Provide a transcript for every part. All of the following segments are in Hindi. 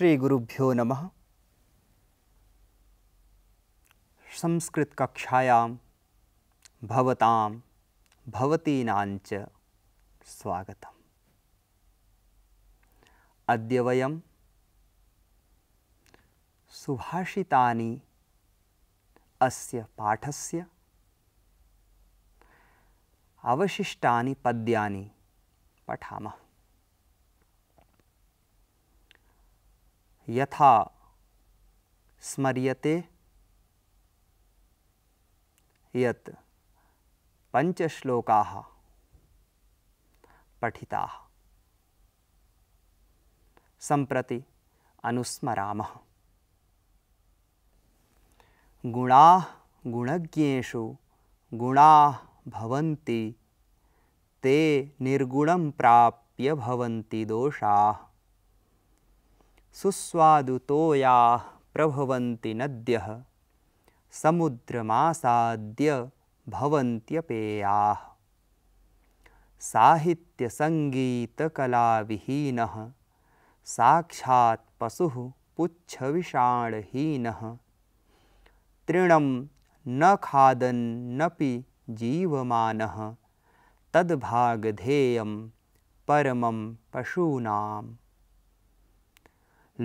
श्री गुरुभ्यो नमः संस्कृत कक्षायां भवतां भवतीनाञ्च स्वागतम् अद्य सुभाषितानि अस्य पाठस्य अवशिष्टानि पद्यानि पठामः यथा स्मर्यते यत् पंचश्लोका पठिता संप्रति अनुस्मरा गुणा गुणज्ञेषु गुणा भवन्ति ते निर्गुणं प्राप्य भवन्ति दोषा सुस्वादुतोयाः प्रभवन्ति नद्यः समुद्रमासाद्य भवन्त्यपेयाः साहित्यसङ्गीतकलाविहीनः साक्षात्पशुः पुच्छविषाणहीनः तृणं न खादन्नपि जीवमानः तद्भागधेयं परमं पशूनाम्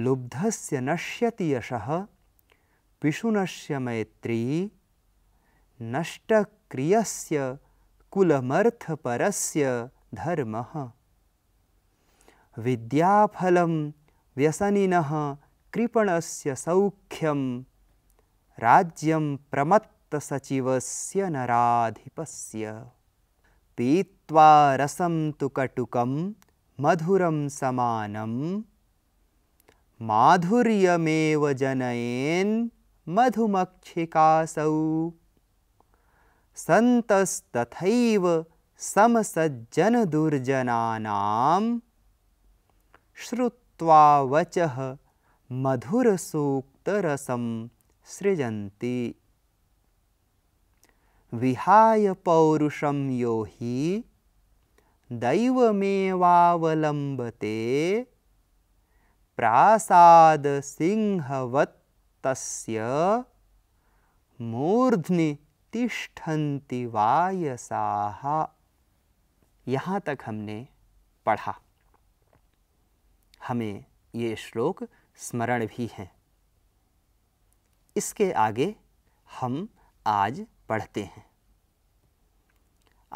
लुब्धस्य नश्यति यश पिशुनश्य मैत्री नष्टक्रियस्य कुलमर्थपरस्य धर्मः विद्याफलं व्यसनिनः कृपणस्य सौख्यं राज्यं प्रमत्तसचिवस्य नराधिपस्य पीत्वा रसं तु कटुकं मधुरं समानं माधुर्यमेव जनयेन् मधुमक्षिकासौ सन्तस्तथैव समसज्जनदुर्जनानां श्रुत्वा वचः मधुरसूक्तरसं सृजन्ति विहाय पौरुषं यो हि दैवमेवावलम्बते प्रासाद सिंहवत्तस्य मूर्धनि तिष्ठन्ति वायसाः यहाँ तक हमने पढ़ा हमें ये श्लोक स्मरण भी हैं इसके आगे हम आज पढ़ते हैं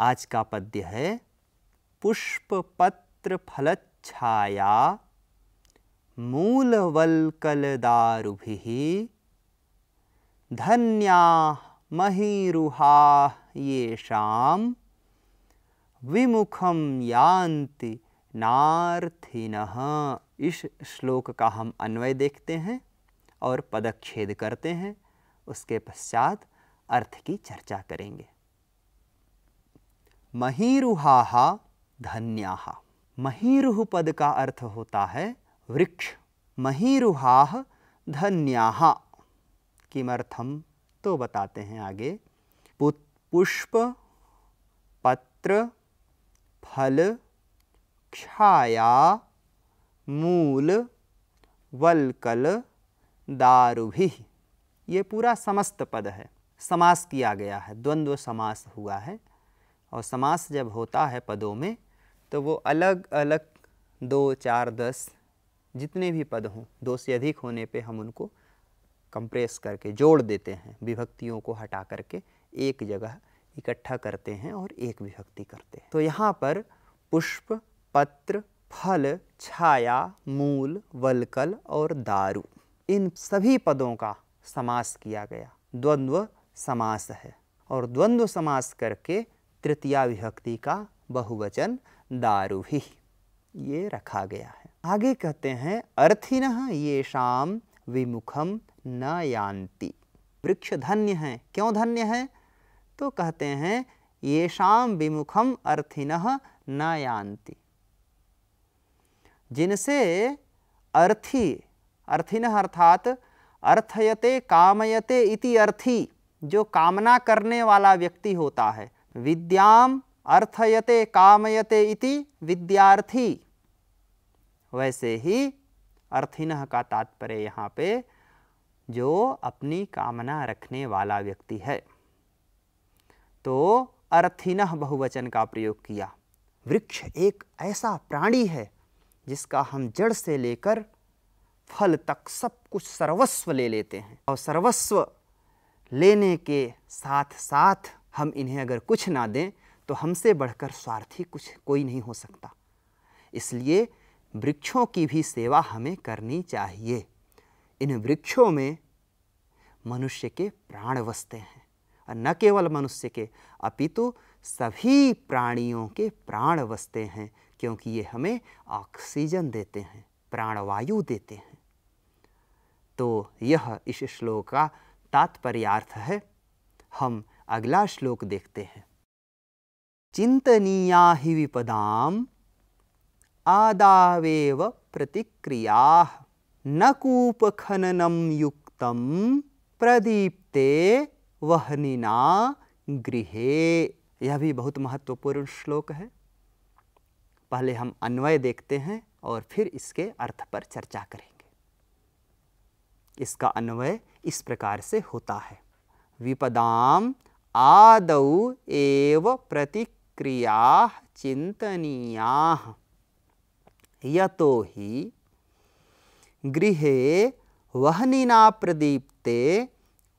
आज का पद्य है पुष्प पत्र फलच्छाया मूलवल्कलदारुभिः धन्याः महीरुहाः येषां विमुखम यान्ति नार्थिनः इस श्लोक का हम अन्वय देखते हैं और पदच्छेद करते हैं उसके पश्चात अर्थ की चर्चा करेंगे महीरुहा धन्या महीरुह पद का अर्थ होता है वृक्ष महीरुहा धन्याः किमर्थम तो बताते हैं आगे पुत पुष्प पत्र फल छाया मूल वलकल दारुभि ये पूरा समस्त पद है समास किया गया है द्वंद्व समास हुआ है और समास जब होता है पदों में तो वो अलग अलग दो चार दस जितने भी पद हों दो से अधिक होने पे हम उनको कंप्रेस करके जोड़ देते हैं विभक्तियों को हटा करके एक जगह इकट्ठा करते हैं और एक विभक्ति करते हैं तो यहाँ पर पुष्प पत्र फल छाया मूल वलकल और दारू इन सभी पदों का समास किया गया द्वंद्व समास है और द्वंद्व समास करके तृतीया विभक्ति का बहुवचन दारू ही ये रखा गया है आगे कहते हैं अर्थिन ये शाम विमुखम न यान्ति वृक्ष धन्य हैं क्यों धन्य है तो कहते हैं ये शाम विमुखम अर्थिन न यान्ति जिनसे अर्थी अर्थिन अर्थात अर्थयते कामयते इति अर्थी जो कामना करने वाला व्यक्ति होता है विद्याम अर्थयते कामयते इति विद्यार्थी वैसे ही अर्थिन का तात्पर्य यहाँ पे जो अपनी कामना रखने वाला व्यक्ति है तो अर्थिन बहुवचन का प्रयोग किया वृक्ष एक ऐसा प्राणी है जिसका हम जड़ से लेकर फल तक सब कुछ सर्वस्व ले लेते हैं और सर्वस्व लेने के साथ साथ हम इन्हें अगर कुछ ना दें तो हमसे बढ़कर स्वार्थी कुछ कोई नहीं हो सकता इसलिए वृक्षों की भी सेवा हमें करनी चाहिए इन वृक्षों में मनुष्य के प्राण बसते हैं और न केवल मनुष्य के अपितु सभी प्राणियों के प्राण बसते हैं क्योंकि ये हमें ऑक्सीजन देते हैं प्राणवायु देते हैं तो यह इस श्लोक का तात्पर्यार्थ है हम अगला श्लोक देखते हैं चिंतनीया ही विपदाम आदावेव प्रतिक्रिया न कूपखननम युक्त प्रदीप्ते वहनिना गृहे यह भी बहुत महत्वपूर्ण श्लोक है पहले हम अन्वय देखते हैं और फिर इसके अर्थ पर चर्चा करेंगे इसका अन्वय इस प्रकार से होता है विपदाम आदौ एव प्रतिक्रिया चिंतनीया यतो हि गृहे वहनिना प्रदीप्ते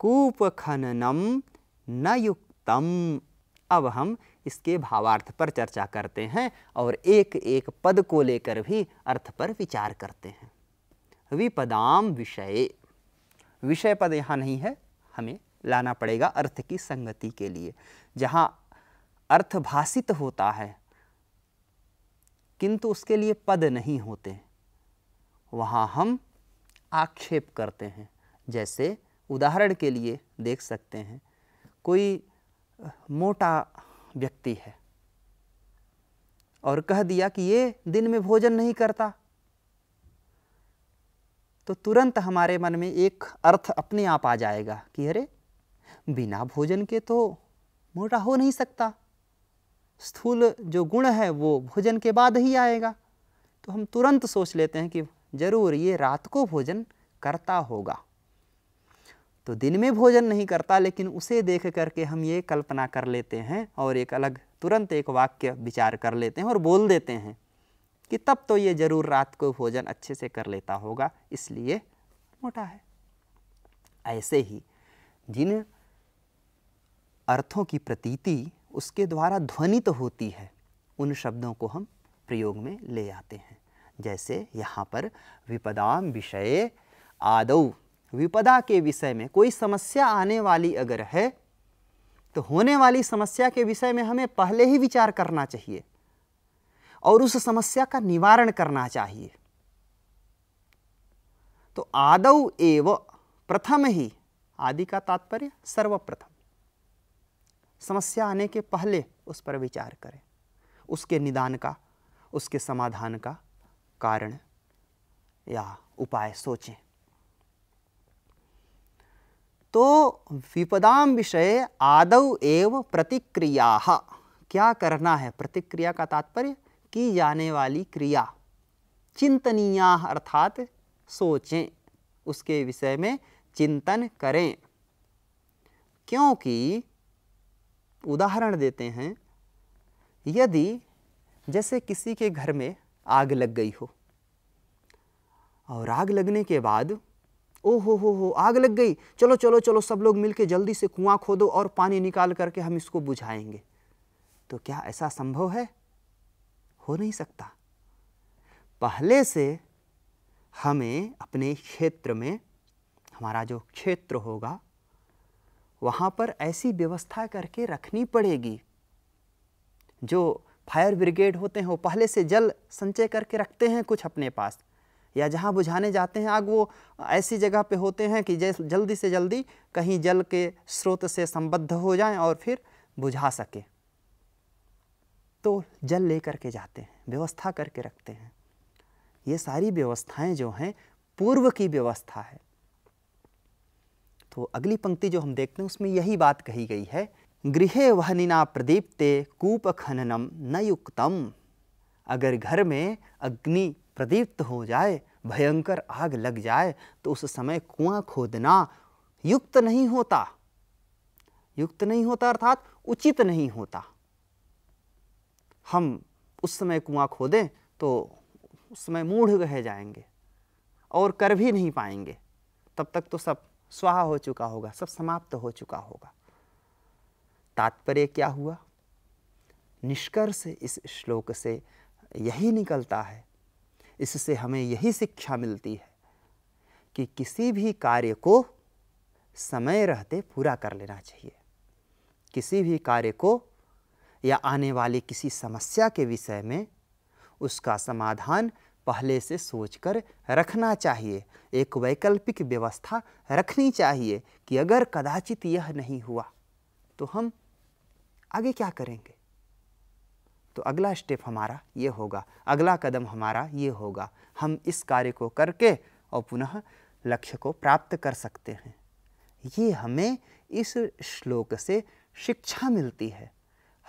कूपखननम न युक्तम अब हम इसके भावार्थ पर चर्चा करते हैं और एक एक पद को लेकर भी अर्थ पर विचार करते हैं विपदाम विषय विषय पद यहाँ नहीं है हमें लाना पड़ेगा अर्थ की संगति के लिए जहाँ अर्थभाषित होता है किंतु उसके लिए पद नहीं होते वहाँ हम आक्षेप करते हैं जैसे उदाहरण के लिए देख सकते हैं कोई मोटा व्यक्ति है और कह दिया कि ये दिन में भोजन नहीं करता तो तुरंत हमारे मन में एक अर्थ अपने आप आ जाएगा कि अरे बिना भोजन के तो मोटा हो नहीं सकता स्थूल जो गुण है वो भोजन के बाद ही आएगा तो हम तुरंत सोच लेते हैं कि ज़रूर ये रात को भोजन करता होगा तो दिन में भोजन नहीं करता लेकिन उसे देख करके हम ये कल्पना कर लेते हैं और एक अलग तुरंत एक वाक्य विचार कर लेते हैं और बोल देते हैं कि तब तो ये ज़रूर रात को भोजन अच्छे से कर लेता होगा इसलिए मोटा है ऐसे ही जिन अर्थों की प्रतीति उसके द्वारा ध्वनित तो होती है उन शब्दों को हम प्रयोग में ले आते हैं जैसे यहाँ पर विपदाम विषय आदौ विपदा के विषय में कोई समस्या आने वाली अगर है तो होने वाली समस्या के विषय में हमें पहले ही विचार करना चाहिए और उस समस्या का निवारण करना चाहिए तो आदौ एव प्रथम ही आदि का तात्पर्य सर्वप्रथम समस्या आने के पहले उस पर विचार करें उसके निदान का उसके समाधान का कारण या उपाय सोचें तो विपदाम विषय आदव एव प्रतिक्रिया क्या करना है प्रतिक्रिया का तात्पर्य की जाने वाली क्रिया चिंतनीया अर्थात सोचें उसके विषय में चिंतन करें क्योंकि उदाहरण देते हैं यदि जैसे किसी के घर में आग लग गई हो और आग लगने के बाद ओ हो हो हो आग लग गई चलो चलो चलो सब लोग मिलके जल्दी से कुआं खोदो और पानी निकाल करके हम इसको बुझाएंगे तो क्या ऐसा संभव है हो नहीं सकता पहले से हमें अपने क्षेत्र में हमारा जो क्षेत्र होगा वहाँ पर ऐसी व्यवस्था करके रखनी पड़ेगी जो फायर ब्रिगेड होते हैं वो पहले से जल संचय करके रखते हैं कुछ अपने पास या जहाँ बुझाने जाते हैं आग वो ऐसी जगह पे होते हैं कि जैसे जल्दी से जल्दी कहीं जल के स्रोत से संबद्ध हो जाएं और फिर बुझा सके तो जल ले करके जाते हैं व्यवस्था करके रखते हैं ये सारी व्यवस्थाएं जो हैं पूर्व की व्यवस्था है तो अगली पंक्ति जो हम देखते हैं उसमें यही बात कही गई है गृह वहनिना प्रदीप्ते कूप खननम न युक्तम अगर घर में अग्नि प्रदीप्त हो जाए भयंकर आग लग जाए तो उस समय कुआं खोदना युक्त नहीं होता युक्त नहीं होता अर्थात उचित नहीं होता हम उस समय कुआं खोदें तो उस समय मूढ़ रह जाएंगे और कर भी नहीं पाएंगे तब तक तो सब स्वाहा हो चुका होगा सब समाप्त हो चुका होगा तात्पर्य क्या हुआ निष्कर्ष इस श्लोक से यही निकलता है इससे हमें यही शिक्षा मिलती है कि किसी भी कार्य को समय रहते पूरा कर लेना चाहिए किसी भी कार्य को या आने वाली किसी समस्या के विषय में उसका समाधान पहले से सोचकर रखना चाहिए एक वैकल्पिक व्यवस्था रखनी चाहिए कि अगर कदाचित यह नहीं हुआ तो हम आगे क्या करेंगे तो अगला स्टेप हमारा ये होगा अगला कदम हमारा ये होगा हम इस कार्य को करके और पुनः लक्ष्य को प्राप्त कर सकते हैं ये हमें इस श्लोक से शिक्षा मिलती है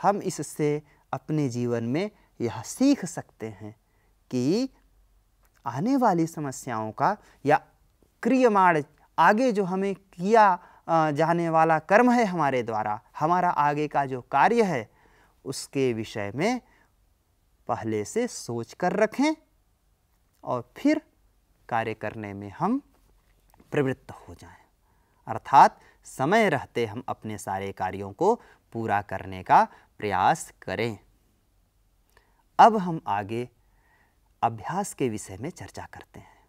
हम इससे अपने जीवन में यह सीख सकते हैं कि आने वाली समस्याओं का या क्रियमाण आगे जो हमें किया जाने वाला कर्म है हमारे द्वारा हमारा आगे का जो कार्य है उसके विषय में पहले से सोच कर रखें और फिर कार्य करने में हम प्रवृत्त हो जाएं अर्थात समय रहते हम अपने सारे कार्यों को पूरा करने का प्रयास करें अब हम आगे अभ्यास के विषय में चर्चा करते हैं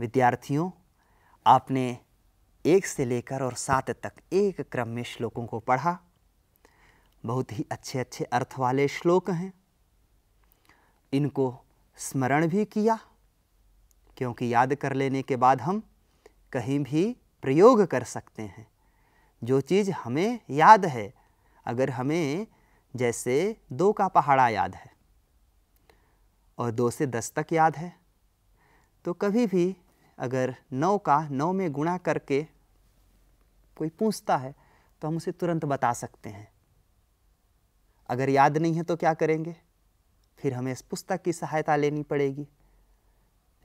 विद्यार्थियों आपने एक से लेकर और सात तक एक क्रम में श्लोकों को पढ़ा बहुत ही अच्छे अच्छे अर्थ वाले श्लोक हैं इनको स्मरण भी किया क्योंकि याद कर लेने के बाद हम कहीं भी प्रयोग कर सकते हैं जो चीज़ हमें याद है अगर हमें जैसे दो का पहाड़ा याद है और दो से दस तक याद है तो कभी भी अगर नौ का नौ में गुणा करके कोई पूछता है तो हम उसे तुरंत बता सकते हैं अगर याद नहीं है तो क्या करेंगे फिर हमें इस पुस्तक की सहायता लेनी पड़ेगी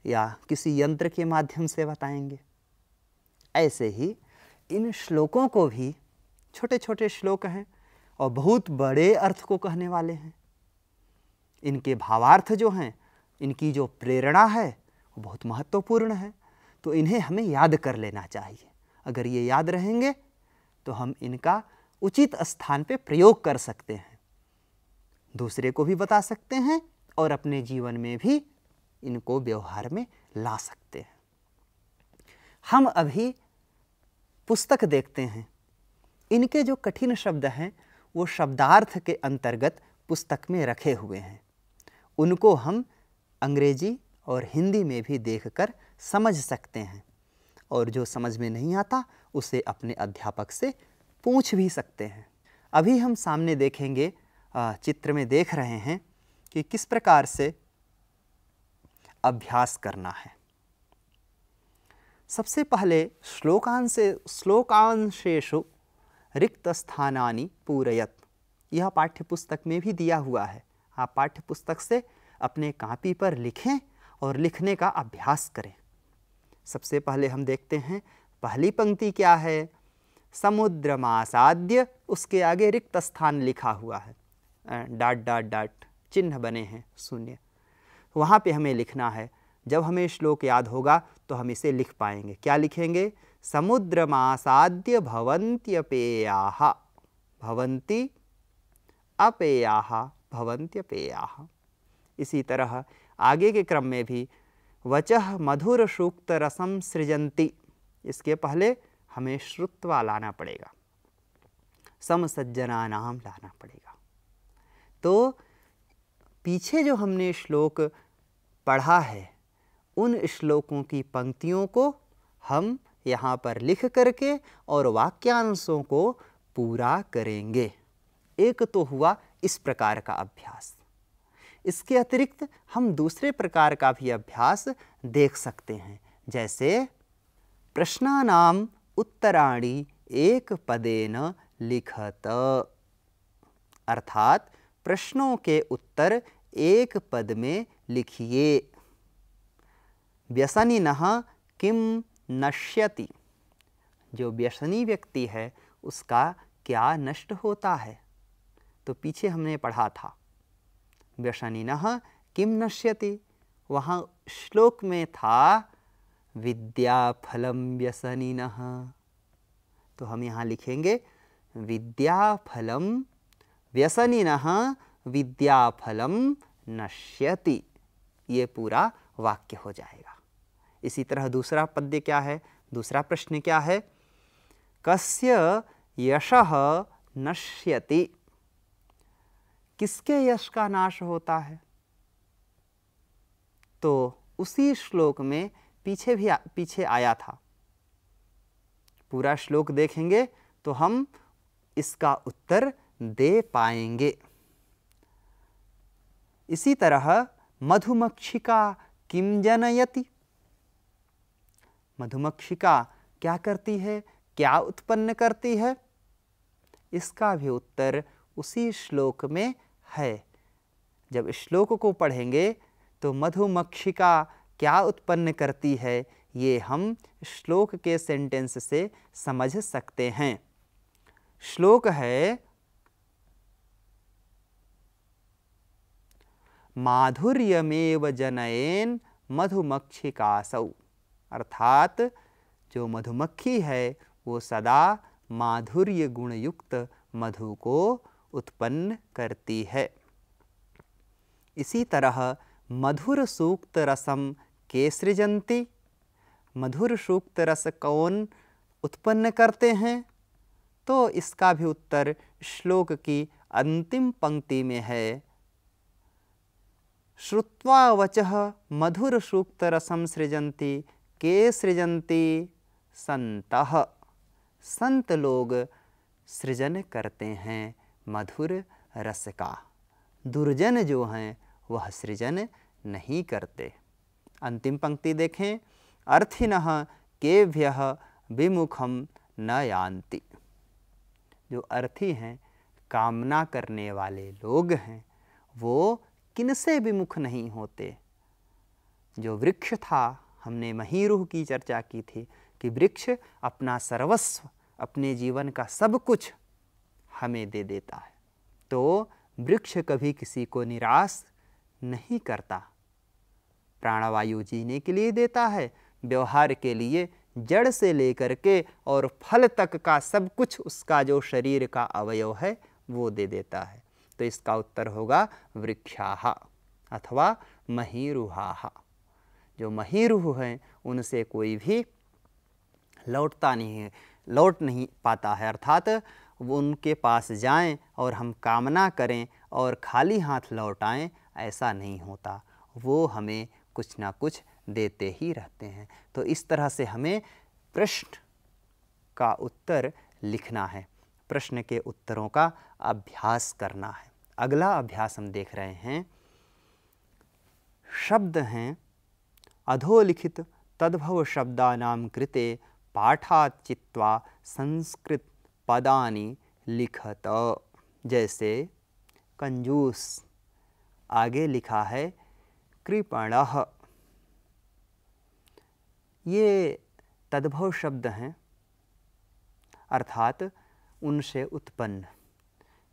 या किसी यंत्र के माध्यम से बताएंगे ऐसे ही इन श्लोकों को भी छोटे छोटे श्लोक हैं और बहुत बड़े अर्थ को कहने वाले हैं इनके भावार्थ जो हैं इनकी जो प्रेरणा है वो बहुत महत्वपूर्ण है तो इन्हें हमें याद कर लेना चाहिए अगर ये याद रहेंगे तो हम इनका उचित स्थान पे प्रयोग कर सकते हैं दूसरे को भी बता सकते हैं और अपने जीवन में भी इनको व्यवहार में ला सकते हैं हम अभी पुस्तक देखते हैं इनके जो कठिन शब्द हैं वो शब्दार्थ के अंतर्गत पुस्तक में रखे हुए हैं उनको हम अंग्रेजी और हिंदी में भी देखकर समझ सकते हैं और जो समझ में नहीं आता उसे अपने अध्यापक से पूछ भी सकते हैं अभी हम सामने देखेंगे चित्र में देख रहे हैं कि किस प्रकार से अभ्यास करना है सबसे पहले श्लोकांशे श्लोकांशेषु रिक्त स्थानानि पूरयत यह पाठ्यपुस्तक में भी दिया हुआ है आप पाठ्य पुस्तक से अपने कापी पर लिखें और लिखने का अभ्यास करें सबसे पहले हम देखते हैं पहली पंक्ति क्या है समुद्र मासाद्य उसके आगे रिक्त स्थान लिखा हुआ है डाट डाट डाट चिन्ह बने हैं शून्य वहाँ पे हमें लिखना है जब हमें श्लोक याद होगा तो हम इसे लिख पाएंगे क्या लिखेंगे समुद्र मासाद्य भवंत्यपेयाहा भवंती अपेयाहा भवंत्यपेया इसी तरह आगे के क्रम में भी वचह मधुर सूक्त रसम सृजंती इसके पहले हमें श्रुत्वा लाना पड़ेगा समसज्जना नाम लाना पड़ेगा तो पीछे जो हमने श्लोक पढ़ा है उन श्लोकों की पंक्तियों को हम यहाँ पर लिख करके और वाक्यांशों को पूरा करेंगे एक तो हुआ इस प्रकार का अभ्यास इसके अतिरिक्त हम दूसरे प्रकार का भी अभ्यास देख सकते हैं जैसे प्रश्नानाम उत्तराणी एक पदेन लिखत अर्थात प्रश्नों के उत्तर एक पद में लिखिए व्यसनी न किम नश्यति जो व्यसनी व्यक्ति है उसका क्या नष्ट होता है तो पीछे हमने पढ़ा था न किम नश्यति वहाँ श्लोक में था विद्या व्यसनी न तो हम यहाँ लिखेंगे न विद्या फलम नश्यति ये पूरा वाक्य हो जाएगा इसी तरह दूसरा पद्य क्या है दूसरा प्रश्न क्या है कस्य यश नश्यति किसके यश का नाश होता है तो उसी श्लोक में पीछे भी आ, पीछे आया था पूरा श्लोक देखेंगे तो हम इसका उत्तर दे पाएंगे इसी तरह मधुमक्षिका किम जनयति मधुमक्षिका क्या करती है क्या उत्पन्न करती है इसका भी उत्तर उसी श्लोक में है जब श्लोक को पढ़ेंगे तो मधुमक्षिका क्या उत्पन्न करती है ये हम श्लोक के सेंटेंस से समझ सकते हैं श्लोक है माधुर्यमेव जनयन मधुमक्षिकासौ अर्थात जो मधुमक्खी है वो सदा माधुर्य गुणयुक्त मधु को उत्पन्न करती है इसी तरह मधुर सूक्त रसम के सृजंती मधुर सूक्त रस कौन उत्पन्न करते हैं तो इसका भी उत्तर श्लोक की अंतिम पंक्ति में है श्रुवा वच मधुर सूक्त रसम सृजंती के सृजंती संत संत लोग सृजन करते हैं मधुर रस का दुर्जन जो हैं वह सृजन नहीं करते अंतिम पंक्ति देखें अर्थिन केभ्य विमुखम न यान्ति जो अर्थी हैं कामना करने वाले लोग हैं वो किनसे विमुख नहीं होते जो वृक्ष था हमने महीरूह की चर्चा की थी कि वृक्ष अपना सर्वस्व अपने जीवन का सब कुछ हमें दे देता है तो वृक्ष कभी किसी को निराश नहीं करता प्राणवायु जीने के लिए देता है व्यवहार के लिए जड़ से लेकर के और फल तक का सब कुछ उसका जो शरीर का अवयव है वो दे देता है तो इसका उत्तर होगा वृक्षाहा अथवा महीरुहा जो महीरुह हैं उनसे कोई भी लौटता नहीं है लौट नहीं पाता है अर्थात वो उनके पास जाएं और हम कामना करें और खाली हाथ लौट आएँ ऐसा नहीं होता वो हमें कुछ ना कुछ देते ही रहते हैं तो इस तरह से हमें प्रश्न का उत्तर लिखना है प्रश्न के उत्तरों का अभ्यास करना है अगला अभ्यास हम देख रहे हैं शब्द हैं अधोलिखित तद्भव शब्दानाम कृते पाठाचित्वा चित्वा संस्कृत पदानि लिखत जैसे कंजूस आगे लिखा है कृपण ये तद्भव शब्द हैं अर्थात उनसे उत्पन्न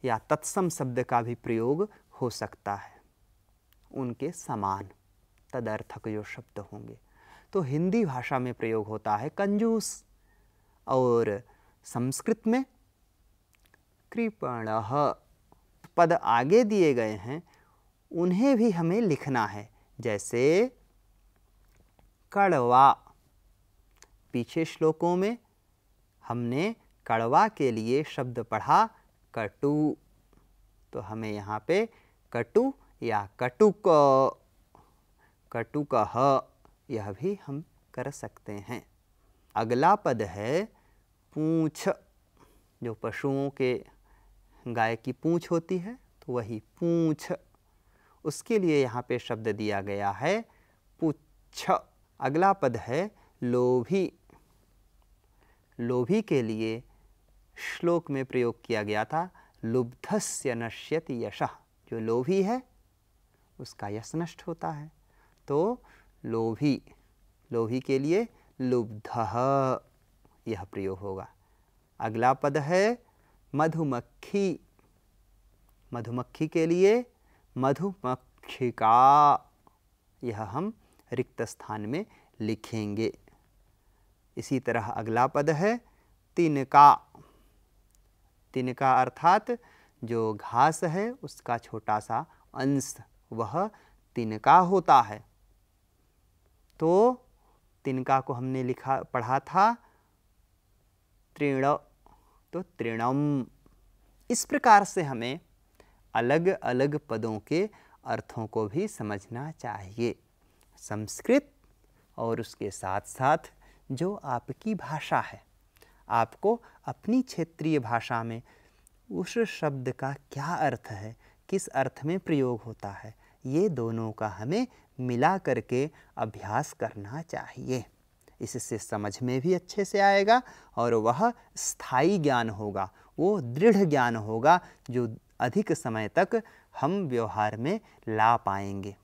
या तत्सम शब्द का भी प्रयोग हो सकता है उनके समान तदर्थक जो शब्द होंगे तो हिंदी भाषा में प्रयोग होता है कंजूस और संस्कृत में कृपण पद आगे दिए गए हैं उन्हें भी हमें लिखना है जैसे कड़वा पीछे श्लोकों में हमने कड़वा के लिए शब्द पढ़ा कटु तो हमें यहाँ पे कटु या कटुक कटुक यह भी हम कर सकते हैं अगला पद है पूंछ जो पशुओं के गाय की पूँछ होती है तो वही पूंछ उसके लिए यहाँ पे शब्द दिया गया है पुच्छ अगला पद है लोभी लोभी के लिए श्लोक में प्रयोग किया गया था लुब्धस्य नश्यति यशः जो लोभी है उसका यश नष्ट होता है तो लोभी लोभी के लिए लुब्ध यह प्रयोग होगा अगला पद है मधुमक्खी मधुमक्खी के लिए मधुमक्षिका यह हम रिक्त स्थान में लिखेंगे इसी तरह अगला पद है तिनका तिनका अर्थात जो घास है उसका छोटा सा अंश वह तिनका होता है तो तिनका को हमने लिखा पढ़ा था तृण तो तृणम इस प्रकार से हमें अलग अलग पदों के अर्थों को भी समझना चाहिए संस्कृत और उसके साथ साथ जो आपकी भाषा है आपको अपनी क्षेत्रीय भाषा में उस शब्द का क्या अर्थ है किस अर्थ में प्रयोग होता है ये दोनों का हमें मिला करके अभ्यास करना चाहिए इससे समझ में भी अच्छे से आएगा और वह स्थायी ज्ञान होगा वो दृढ़ ज्ञान होगा जो अधिक समय तक हम व्यवहार में ला पाएंगे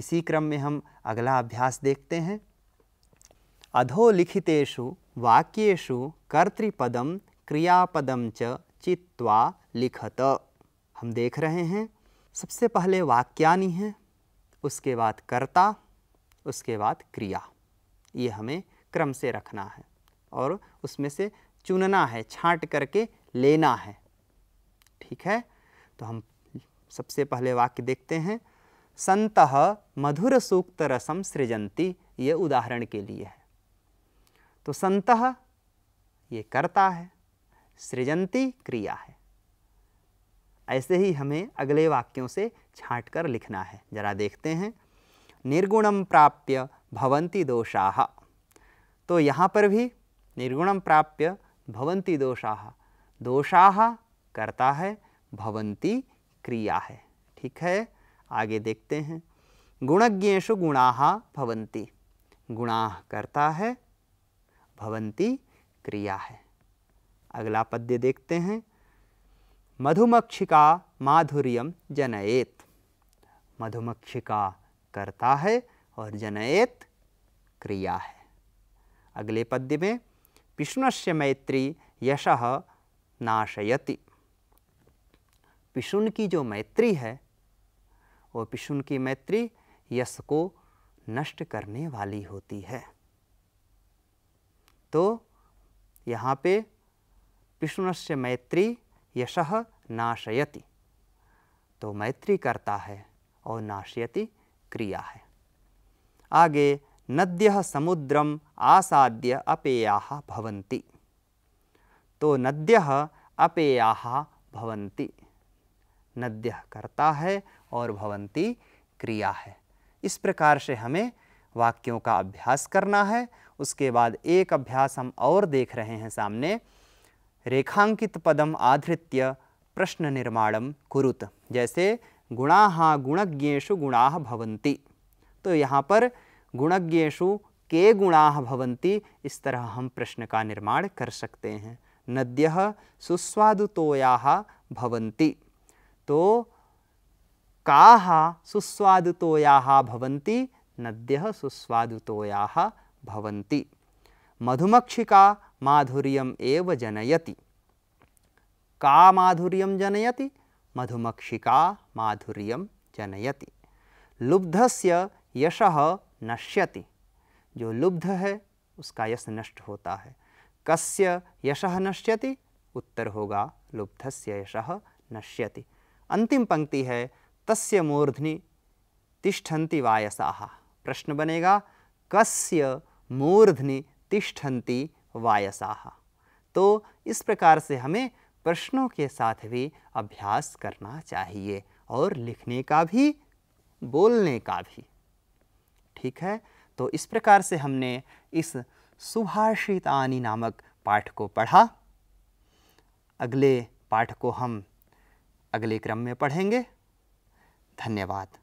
इसी क्रम में हम अगला अभ्यास देखते हैं अधोलिखितेषु वाक्यु कर्तृपदम क्रियापदम च चित्वा लिखत हम देख रहे हैं सबसे पहले वाक्यानि है उसके बाद कर्ता उसके बाद क्रिया ये हमें क्रम से रखना है और उसमें से चुनना है छांट करके लेना है ठीक है तो हम सबसे पहले वाक्य देखते हैं संत मधुर सूक्त रसम सृजंती ये उदाहरण के लिए है तो संत ये करता है सृजंती क्रिया है ऐसे ही हमें अगले वाक्यों से छांट कर लिखना है जरा देखते हैं निर्गुणम प्राप्य भवंती दोषा तो यहाँ पर भी निर्गुणम प्राप्य भवंती दोषा दोषा करता है भवंती क्रिया है ठीक है आगे देखते हैं गुणज्ञेशु गुणा भवंती गुणा करता है भवंती क्रिया है अगला पद्य देखते हैं मधुमक्षिका माधुर्य जनएत मधुमक्षिका करता है और जनयत क्रिया है अगले पद्य में पिशुनस्य मैत्री यश नाशयति पिशुन की जो मैत्री है वो पिशुन की मैत्री यश को नष्ट करने वाली होती है तो यहाँ पे पिशुनस्य मैत्री यश नाशयति तो मैत्री करता है और नाशयति क्रिया है आगे नद्य समुद्रम आसाद्य अपेया तो नद्य अपेया नद्य करता है और भवंती क्रिया है इस प्रकार से हमें वाक्यों का अभ्यास करना है उसके बाद एक अभ्यास हम और देख रहे हैं सामने रेखांकित पदम आधृत्य प्रश्न निर्माणम कुरुत जैसे गुणा गुणज्ञेशु गुणा भवंती तो यहाँ पर गुणज्ञेशु के गुणा भवंती इस तरह हम प्रश्न का निर्माण कर सकते हैं नद्य सुस्वादुतोया भवंती तो का सुस्वादुतोया भवंती नद्य सुस्वादुतोया भवंती मधुमक्षिका माधुर्यम एव जनयति का माधुर्यम जनयति मधुमक्षिका माधुर्यम जनयति लुब्धस्य यश नश्यति जो लुब्ध है उसका यश नष्ट होता है कस्य यश नश्यति उत्तर होगा लुब्धस्य यश नश्यति अंतिम पंक्ति है तस्य मूर्धनि तिष्ठन्ति वायसाः प्रश्न बनेगा कस्य मूर्धनि तिष्ठन्ति वायसाः तो इस प्रकार से हमें प्रश्नों के साथ भी अभ्यास करना चाहिए और लिखने का भी बोलने का भी ठीक है तो इस प्रकार से हमने इस सुभाषितानी नामक पाठ को पढ़ा अगले पाठ को हम अगले क्रम में पढ़ेंगे धन्यवाद